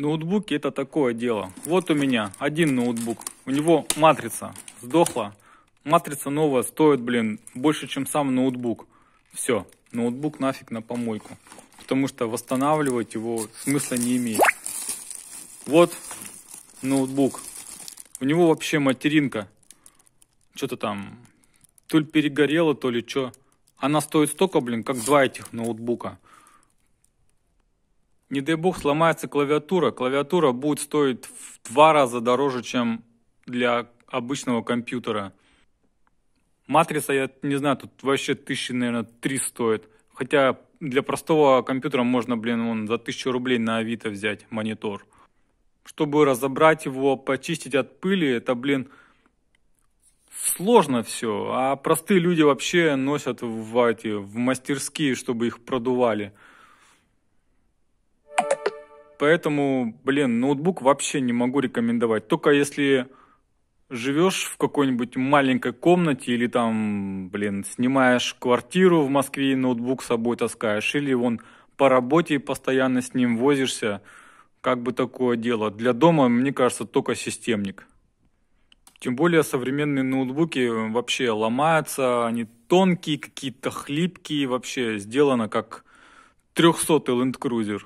Ноутбуки это такое дело. Вот у меня один ноутбук. У него матрица сдохла. Матрица новая стоит, блин, больше, чем сам ноутбук. Все, ноутбук нафиг на помойку. Потому что восстанавливать его смысла не имеет. Вот ноутбук. У него вообще материнка. Что-то там, то ли перегорело, то ли что. Она стоит столько, блин, как два этих ноутбука не дай бог, сломается клавиатура, клавиатура будет стоить в два раза дороже, чем для обычного компьютера. Матрица, я не знаю, тут вообще тысячи, наверное, три стоит. Хотя для простого компьютера можно, блин, вон, за тысячу рублей на Авито взять монитор. Чтобы разобрать его, почистить от пыли, это, блин, сложно все. А простые люди вообще носят в эти, в мастерские, чтобы их продували. Поэтому, блин, ноутбук вообще не могу рекомендовать. Только если живешь в какой-нибудь маленькой комнате или там, блин, снимаешь квартиру в Москве и ноутбук с собой таскаешь, или вон по работе постоянно с ним возишься, как бы такое дело. Для дома, мне кажется, только системник. Тем более современные ноутбуки вообще ломаются, они тонкие, какие-то хлипкие, вообще сделано как 300-й Land Cruiser.